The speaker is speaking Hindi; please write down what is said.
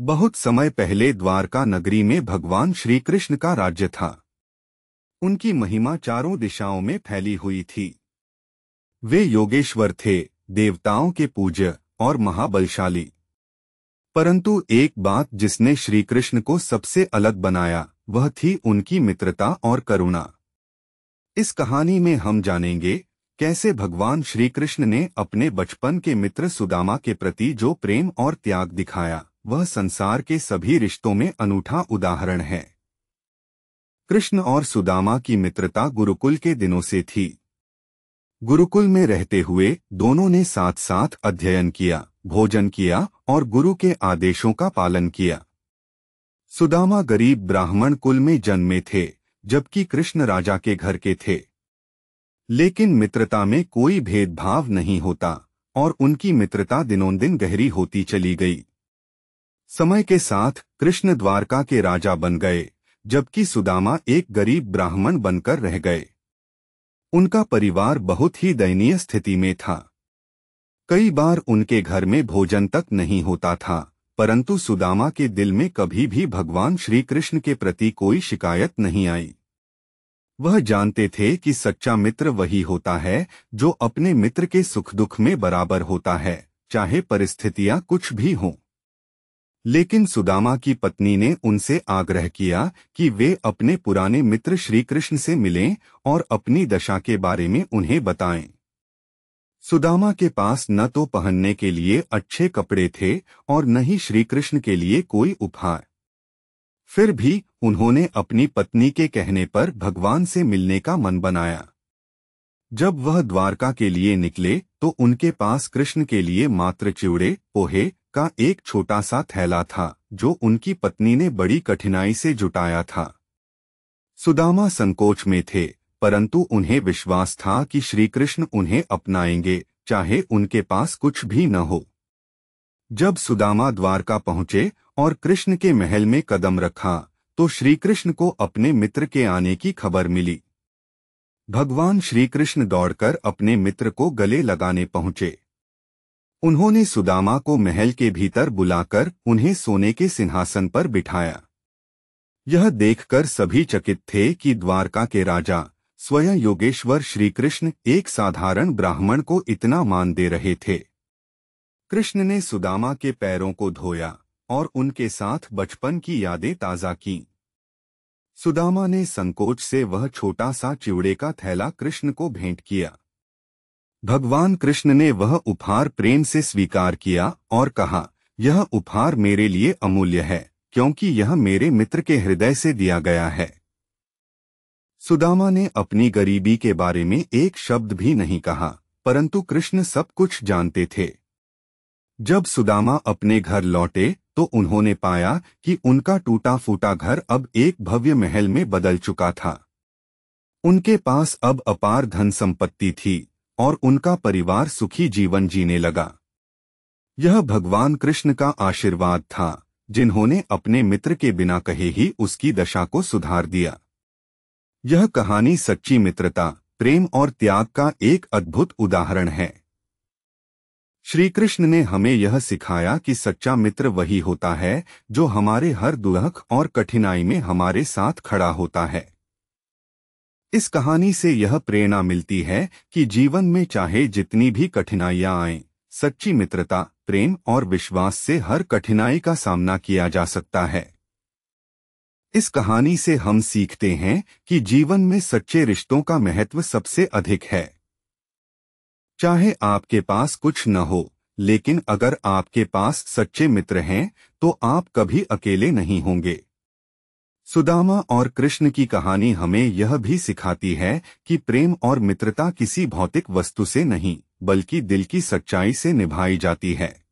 बहुत समय पहले द्वारका नगरी में भगवान श्री कृष्ण का राज्य था उनकी महिमा चारों दिशाओं में फैली हुई थी वे योगेश्वर थे देवताओं के पूज्य और महाबलशाली परंतु एक बात जिसने श्री कृष्ण को सबसे अलग बनाया वह थी उनकी मित्रता और करुणा इस कहानी में हम जानेंगे कैसे भगवान श्री कृष्ण ने अपने बचपन के मित्र सुदामा के प्रति जो प्रेम और त्याग दिखाया वह संसार के सभी रिश्तों में अनूठा उदाहरण है कृष्ण और सुदामा की मित्रता गुरुकुल के दिनों से थी गुरुकुल में रहते हुए दोनों ने साथ साथ अध्ययन किया भोजन किया और गुरु के आदेशों का पालन किया सुदामा गरीब ब्राह्मण कुल में जन्मे थे जबकि कृष्ण राजा के घर के थे लेकिन मित्रता में कोई भेदभाव नहीं होता और उनकी मित्रता दिनों दिन गहरी होती चली गई समय के साथ कृष्ण द्वारका के राजा बन गए जबकि सुदामा एक गरीब ब्राह्मण बनकर रह गए उनका परिवार बहुत ही दयनीय स्थिति में था कई बार उनके घर में भोजन तक नहीं होता था परंतु सुदामा के दिल में कभी भी भगवान श्री कृष्ण के प्रति कोई शिकायत नहीं आई वह जानते थे कि सच्चा मित्र वही होता है जो अपने मित्र के सुख दुख में बराबर होता है चाहे परिस्थितियां कुछ भी हों लेकिन सुदामा की पत्नी ने उनसे आग्रह किया कि वे अपने पुराने मित्र श्रीकृष्ण से मिलें और अपनी दशा के बारे में उन्हें बताएं। सुदामा के पास न तो पहनने के लिए अच्छे कपड़े थे और न ही श्रीकृष्ण के लिए कोई उपहार फिर भी उन्होंने अपनी पत्नी के कहने पर भगवान से मिलने का मन बनाया जब वह द्वारका के लिए निकले तो उनके पास कृष्ण के लिए मात्र चिवड़े पोहे का एक छोटा सा थैला था जो उनकी पत्नी ने बड़ी कठिनाई से जुटाया था सुदामा संकोच में थे परंतु उन्हें विश्वास था कि श्रीकृष्ण उन्हें अपनाएंगे चाहे उनके पास कुछ भी न हो जब सुदामा द्वारका पहुंचे और कृष्ण के महल में कदम रखा तो श्रीकृष्ण को अपने मित्र के आने की खबर मिली भगवान श्रीकृष्ण दौड़कर अपने मित्र को गले लगाने पहुंचे उन्होंने सुदामा को महल के भीतर बुलाकर उन्हें सोने के सिंहासन पर बिठाया यह देखकर सभी चकित थे कि द्वारका के राजा स्वयं योगेश्वर श्रीकृष्ण एक साधारण ब्राह्मण को इतना मान दे रहे थे कृष्ण ने सुदामा के पैरों को धोया और उनके साथ बचपन की यादें ताज़ा कीं सुदामा ने संकोच से वह छोटा सा चिवड़े का थैला कृष्ण को भेंट किया भगवान कृष्ण ने वह उपहार प्रेम से स्वीकार किया और कहा यह उपहार मेरे लिए अमूल्य है क्योंकि यह मेरे मित्र के हृदय से दिया गया है सुदामा ने अपनी गरीबी के बारे में एक शब्द भी नहीं कहा परंतु कृष्ण सब कुछ जानते थे जब सुदामा अपने घर लौटे तो उन्होंने पाया कि उनका टूटा फूटा घर अब एक भव्य महल में बदल चुका था उनके पास अब अपार धन संपत्ति थी और उनका परिवार सुखी जीवन जीने लगा यह भगवान कृष्ण का आशीर्वाद था जिन्होंने अपने मित्र के बिना कहे ही उसकी दशा को सुधार दिया यह कहानी सच्ची मित्रता प्रेम और त्याग का एक अद्भुत उदाहरण है श्री कृष्ण ने हमें यह सिखाया कि सच्चा मित्र वही होता है जो हमारे हर दुख और कठिनाई में हमारे साथ खड़ा होता है इस कहानी से यह प्रेरणा मिलती है कि जीवन में चाहे जितनी भी कठिनाइयां आएं, सच्ची मित्रता प्रेम और विश्वास से हर कठिनाई का सामना किया जा सकता है इस कहानी से हम सीखते हैं कि जीवन में सच्चे रिश्तों का महत्व सबसे अधिक है चाहे आपके पास कुछ न हो लेकिन अगर आपके पास सच्चे मित्र हैं तो आप कभी अकेले नहीं होंगे सुदामा और कृष्ण की कहानी हमें यह भी सिखाती है कि प्रेम और मित्रता किसी भौतिक वस्तु से नहीं बल्कि दिल की सच्चाई से निभाई जाती है